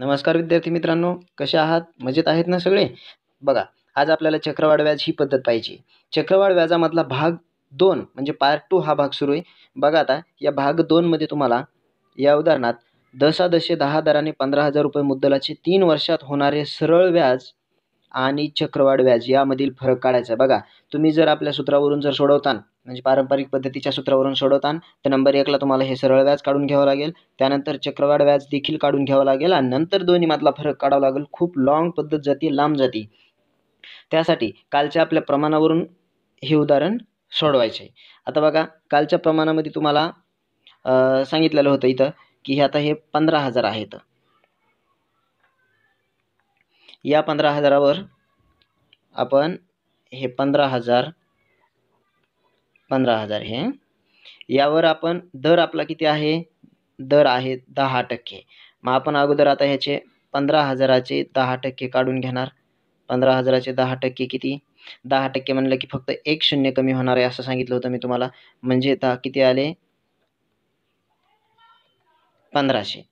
नमस्कार विद्यार्थी मित्रांनो कसे आहात मजेत आहेत ना सगळे बघा आज आपल्याला चक्रवाढ व्याज ही पद्धत पाहिजे चक्रवाढ व्याजामधला भाग दोन म्हणजे पार्ट टू हा भाग सुरू आहे बघा आता या भाग दोनमध्ये तुम्हाला या उदाहरणात दशा दशे दहा दराने पंधरा हजार रुपये मुद्दलाचे तीन वर्षात होणारे सरळ व्याज आणि चक्रवाढ व्याज यामधील फरक काढायचा आहे बघा तुम्ही जर आपल्या सूत्रावरून जर सोडवतान म्हणजे पारंपरिक पद्धतीच्या सूत्रावरून सोडवतान तर नंबर एकला तुम्हाला हे सरळ व्याज काढून घ्यावं लागेल त्यानंतर चक्रवाढ व्याज देखील काढून घ्यावं लागेल आणि नंतर दोन्ही मधला फरक काढावा लागेल खूप लॉंग पद्धत जाती लांब जाती त्यासाठी कालच्या आपल्या प्रमाणावरून हे उदाहरण सोडवायचे आता बघा कालच्या प्रमाणामध्ये तुम्हाला सांगितलेलं होतं इथं की हे आता हे पंधरा हजार आहेत या पंधरा हजारावर आपण हे पंधरा हजार पंधरा हजार हे यावर आपण दर आपला किती आहे दर आहे दहा टक्के मग आपण अगोदर आता ह्याचे पंधरा हजाराचे दहा टक्के काढून घेणार पंधरा हजाराचे दहा टक्के किती दहा टक्के म्हणलं की फक्त एक शून्य कमी होणार आहे असं सांगितलं होतं मी तुम्हाला म्हणजे दहा किती आले पंधराशे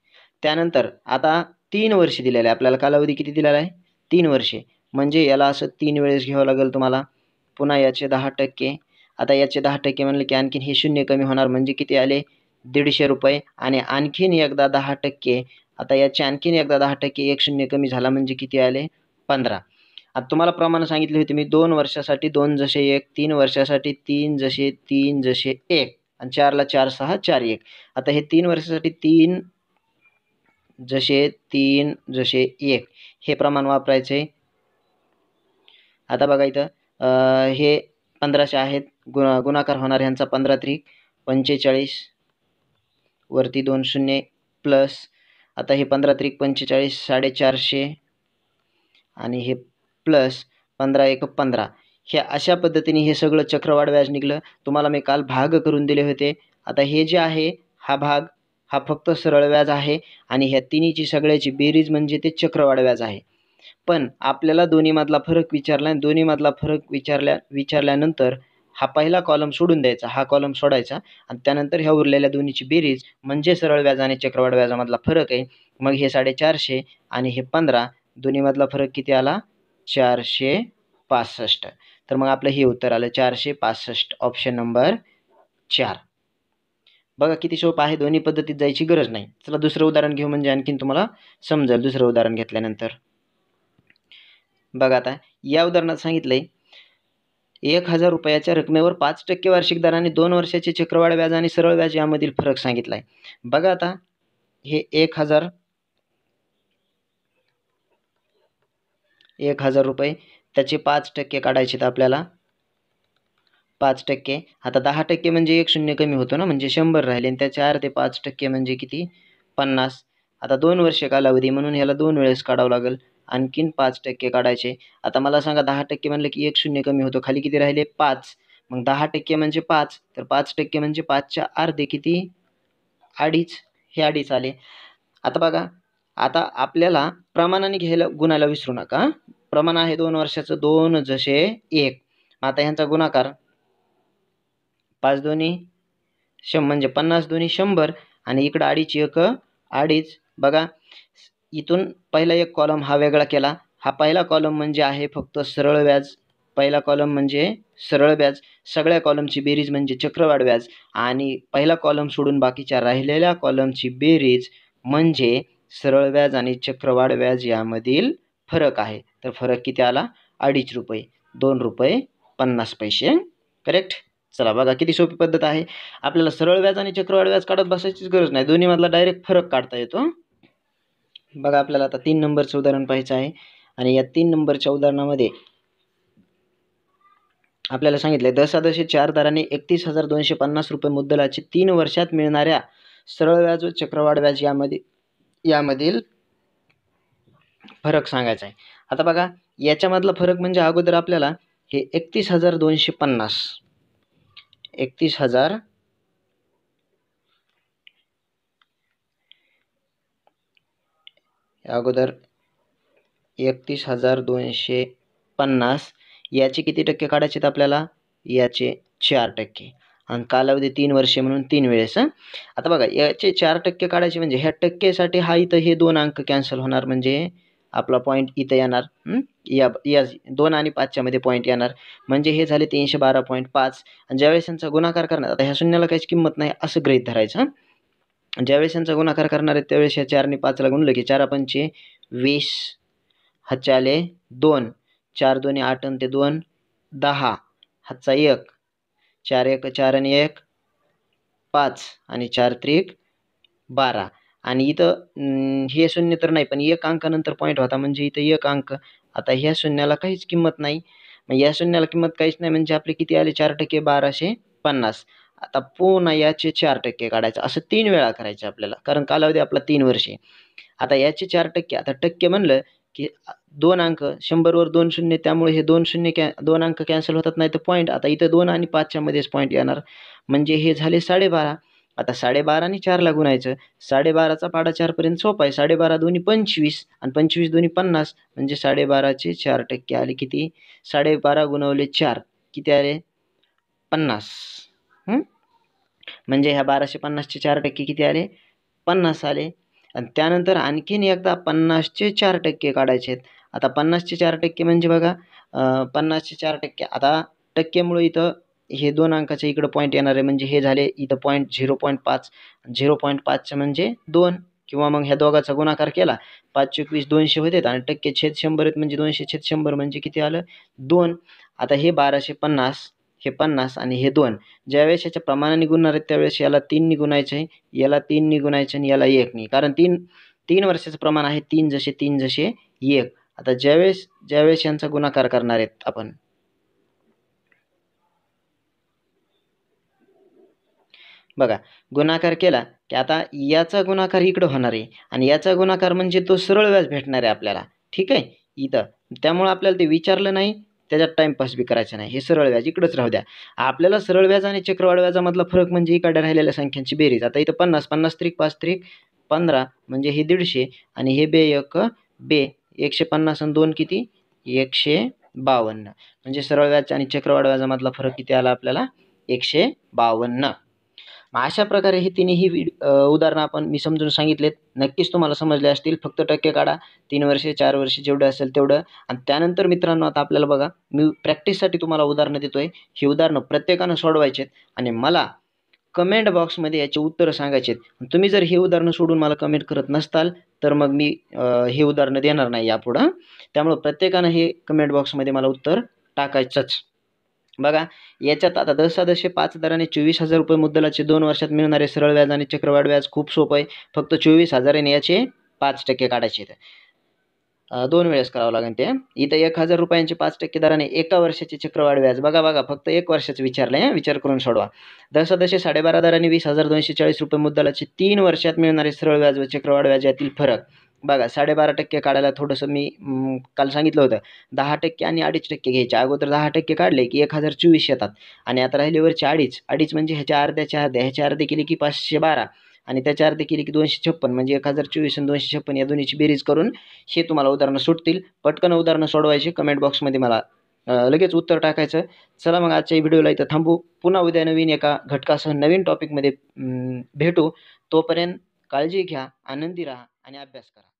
त्यानंतर आता तीन वर्ष दिलेले आपल्याला कालावधी किती दिलेला आहे तीन वर्षे म्हणजे याला असं तीन वेळेस घ्यावं लागेल तुम्हाला पुन्हा याचे दहा टक्के आता याचे दहा टक्के म्हणले की आणखीन हे शून्य कमी होणार म्हणजे किती आले दीडशे रुपये आणि आणखीन एकदा दहा टक्के आता याचे आणखीन एकदा दहा टक्के एक शून्य कमी झाला म्हणजे किती आले पंधरा आता तुम्हाला प्रमाण सांगितले होते मी दोन वर्षासाठी दोन जसे एक तीन वर्षासाठी तीन जसे तीन जसे एक आणि चारला चार सहा चार एक आता हे तीन वर्षासाठी तीन जसे तीन जसे एक हे प्रमाण वापरायचे आता बघा इथं हे पंधराशे आहेत गुणा गुणाकार होणार ह्यांचा पंधरा त्रिक पंचेचाळीस वरती दोन शून्य प्लस आता हे पंधरा त्रिक पंचेचाळीस साडेचारशे आणि हे प्लस पंधरा एक पंधरा हे अशा पद्धतीने हे सगळं चक्रवाढ व्याज निघलं तुम्हाला मी काल भाग करून दिले होते आता हे जे आहे हा भाग हा फक्त सरळ व्याज आहे आणि ह्या तिन्हीची सगळ्याची बेरीज म्हणजे ते चक्रवाढ व्याज आहे पण आपल्याला दोन्हीमधला फरक विचारला आणि दोन्हीमधला फरक विचारल्या विचारल्यानंतर हा पहिला कॉलम सोडून द्यायचा हा कॉलम सोडायचा आणि त्यानंतर ह्या उरलेल्या दोन्हीची बेरीज म्हणजे सरळ व्याज आणि चक्रवाढ व्याजामधला फरक आहे मग हे साडेचारशे आणि हे पंधरा दोन्हीमधला फरक किती आला चारशे पासष्ट तर मग आपलं हे उत्तर आलं चारशे पासष्ट ऑप्शन नंबर चार बघा किती सोपं आहे दोन्ही पद्धतीत जायची गरज नाही चला दुसरं उदाहरण घेऊ म्हणजे आणखीन तुम्हाला समजेल दुसरं उदाहरण घेतल्यानंतर बघा आता या उदाहरणात सांगितलंय एक हजार रुपयाच्या रकमेवर पाच टक्के वार्षिक दराने दोन वर्षाचे चक्रवाढ व्याज आणि सरळ व्याज यामधील फरक सांगितलाय बघा आता हे एक हजार एक हजार रुपये त्याचे पाच टक्के काढायचे तर आपल्याला पाच टक्के आता दहा टक्के म्हणजे एक शून्य कमी होतो ना म्हणजे शंभर राहिले आणि त्या चार ते पाच टक्के म्हणजे किती पन्नास आता दोन वर्ष कालावधी म्हणून ह्याला दोन वेळेस काढावं लागेल आणखीन पाच टक्के काढायचे आता मला सांगा दहा टक्के म्हणलं की एक शून्य कमी होतो खाली किती राहिले पाच मग दहा टक्के म्हणजे पाच तर पाच टक्के म्हणजे पाचच्या अर्धे किती अडीच हे अडीच आले आता बघा आता आपल्याला प्रमाणाने घ्यायला गुणायला विसरू नका प्रमाण आहे दोन वर्षाचं दोन जसे एक आता ह्यांचा गुणाकार पाच दोन्ही शं म्हणजे पन्नास दोन्ही शंभर आणि इकडं अडीच एक अडीच बघा इथून पहिला एक कॉलम हा वेगळा केला हा पहिला कॉलम म्हणजे आहे फक्त सरळ व्याज पहिला कॉलम म्हणजे सरळ व्याज सगळ्या कॉलमची बेरीज म्हणजे चक्रवाढ व्याज आणि पहिला कॉलम सोडून बाकीच्या राहिलेल्या कॉलमची बेरीज म्हणजे सरळ व्याज आणि चक्रवाढ व्याज यामधील फरक आहे तर फरक किती आला अडीच रुपये दोन रुपये पन्नास पैसे करेक्ट चला बघा किती सोपी पद्धत आहे आपल्याला सरळ व्याज आणि चक्रवाढ व्याज काढत बसायचीच गरज नाही दोन्ही मधला डायरेक्ट फरक काढता येतो बघा आपल्याला आता तीन नंबरचं उदाहरण पाहायचं आहे आणि या तीन नंबरच्या उदाहरणामध्ये आपल्याला सांगितलं दशादशे चार दराने एकतीस हजार दोनशे पन्नास रुपये मुद्दलाची तीन वर्षात मिळणाऱ्या सरळ व्याज व चक्रवाढ व्याज यामध्ये यामधील फरक सांगायचा आहे आता बघा याच्यामधला फरक म्हणजे अगोदर आपल्याला हे एकतीस हजार दोनशे पन्नास एकतीस हजार अगोदर एकतीस हजार दोनशे पन्नास याचे किती टक्के काढायचे आपल्याला याचे चार टक्के आणि कालावधी तीन वर्षे म्हणून तीन वेळेस आता बघा याचे चार टक्के काढायचे म्हणजे ह्या टक्केसाठी हा इथं हे दोन अंक कॅन्सल होणार म्हणजे आपला पॉईंट इथं येणार या या दोन आणि पाचच्यामध्ये पॉईंट येणार म्हणजे हे झाले तीनशे बारा पॉईंट पाच आणि ज्यावेळेस यांचा गुणाकार करणार आता ह्या शून्याला काहीच किंमत नाही असं ग्रहित धरायचं ज्यावेळेस यांचा गुणाकार करणार आहे त्यावेळेस ह्या आणि पाचला गुणलं की चार पंचे वीस आले दोन चार दोन्ही आठ आणि ते दोन दहा हातचा एक चार एक चार आणि एक पाच आणि चार त्रिक बारा आणि इथं हे शून्य तर नाही पण एक अंकानंतर पॉईंट होता म्हणजे इथं एक अंक आता ह्या शून्याला काहीच किंमत नाही मग या शून्याला किंमत काहीच नाही म्हणजे आपले किती आले चार टक्के बाराशे पन्नास आता पुन्हा याचे चार टक्के काढायचं असं तीन वेळा करायचं आपल्याला कारण कालावधी आपला तीन वर्षे आता याचे चार टक्के आता टक्के म्हणलं की दोन अंक शंभरवर दोन शून्य त्यामुळे हे दोन शून्य कॅ दोन अंक कॅन्सल होतात नाही तर पॉईंट आता इथं दोन आणि पाचच्यामध्येच पॉईंट येणार म्हणजे हे झाले साडेबारा आता साडेबारा आणि चारला गुणायचं साडेबाराचा पाढा चारपर्यंत सोपा आहे साडेबारा दोन्ही पंचवीस आणि पंचवीस दोन्ही पन्नास म्हणजे साडेबाराचे चार टक्के आले किती साडेबारा गुणवले चार किती आले पन्नास म्हणजे ह्या बाराशे पन्नासचे चार टक्के किती आले पन्नास आले आणि त्यानंतर आणखीन एकदा पन्नासचे चार टक्के काढायचे आहेत आता पन्नासचे चार टक्के म्हणजे बघा पन्नासचे चार टक्के आता टक्केमुळे इथं हे दोन अंकाच्या इकडं पॉईंट येणार आहे म्हणजे हे झाले इथं पॉईंट झिरो पॉईंट पाच झिरो पॉईंट पाचचं म्हणजे दोन किंवा मग ह्या दोघाचा गुणाकार केला पाच चोवीस दोनशे होते आणि टक्के छेद शंभर आहेत म्हणजे दोनशे छेद शंभर म्हणजे किती आलं दोन आता हे बाराशे पन्नास हे पन्नास आणि हे दोन ज्यावेळेस याच्या प्रमाणाने गुणणार आहेत त्यावेळेस याला तीन निगुणायचं आहे याला तीन निगुणायचं आणि याला एक नाही कारण तीन तीन वर्षाचं प्रमाण आहे तीन जसे तीन जसे एक आता ज्यावेळेस ज्यावेळेस यांचा गुणाकार करणार आहेत आपण बघा गुणाकार केला की आता याचा गुणाकार इकडं होणार आहे आणि याचा गुणाकार म्हणजे तो सरळ व्याज भेटणार आहे आपल्याला ठीक आहे इथं त्यामुळं आपल्याला ते विचारलं नाही त्याच्यात टाईमपास बी करायचं नाही हे सरळ व्याज इकडंच राहू द्या आपल्याला सरळ व्याज आणि चक्रवाढ व्याजामधला फरक म्हणजे इकडे राहिलेल्या संख्यांची बेरीज आता इथं पन्नास पन्नास त्रिक पाच त्रिक पंधरा म्हणजे हे दीडशे आणि हे बे एक बे एकशे पन्नास आणि दोन किती एकशे बावन्न म्हणजे सरळ व्याज आणि चक्रवाढ व्याजामधला फरक किती आला आपल्याला एकशे बावन्न मग अशा प्रकारे हे तिन्ही विड उदाहरणं आपण मी समजून सांगितलेत नक्कीच तुम्हाला समजले असतील फक्त टक्के काढा तीन वर्षे चार वर्षे जेवढं असेल तेवढं आणि त्यानंतर मित्रांनो आता आपल्याला बघा मी प्रॅक्टिससाठी तुम्हाला उदाहरणं देतो आहे ही उदाहरणं प्रत्येकानं सोडवायचेत आणि मला कमेंट बॉक्समध्ये याचे उत्तरं सांगायचे तुम्ही जर हे उदाहरणं सोडून मला कमेंट करत नसताल तर मग मी हे उदाहरणं देणार नाही यापुढं त्यामुळं प्रत्येकानं हे कमेंट बॉक्समध्ये मला उत्तर टाकायचंच बघा याच्यात आता दसा पाच दराने चोवीस हजार रुपये मुद्दलाचे दोन वर्षात मिळणारे सरळ व्याज आणि चक्रवाढ व्याज खूप सोपं आहे फक्त चोवीस हजाराने याचे पाच टक्के काढायचे दोन वेळेस करावं लागेल ते इथं एक हजार रुपयांचे पाच टक्के दराने एका वर्षाचे चक्रवाढ व्याज बघा बघा फक्त एक वर्षाचं विचारलं आहे विचार करून सोडवा दर साडेबारा दराने वीस हजार दोनशे चाळीस रुपये मुद्दलाचे तीन वर्षात मिळणारे सरळ व्याज व चक्रवाढ व्याज यातील फरक बघा साडेबारा टक्के काढायला थोडंसं मी काल सांगितलं होतं दहा टक्के आणि अडीच टक्के घ्यायचे अगोदर दहा टक्के काढले की एक हजार चोवीस येतात आणि आता राहिले अडीच अडीच म्हणजे ह्याच्या अर्ध्याच्या अर्ध्या ह्याच्या अर्धे केले की पाचशे बारा आणि त्याच्या अर्धे केली की दोनशे छप्पन म्हणजे एक हजार चोवीस आणि दोनशे छप्पन या दोन्हीची बेरीज करून हे तुम्हाला उदाहरणं सुटतील पटकन उदाहरणं सोडवायचे कमेंट बॉक्समध्ये मला लगेच उत्तर टाकायचं चला मग आजच्या व्हिडिओला इथं थांबू पुन्हा उद्या नवीन एका घटकासह नवीन टॉपिकमध्ये भेटू तोपर्यंत काळजी घ्या आनंदी राहा आणि अभ्यास करा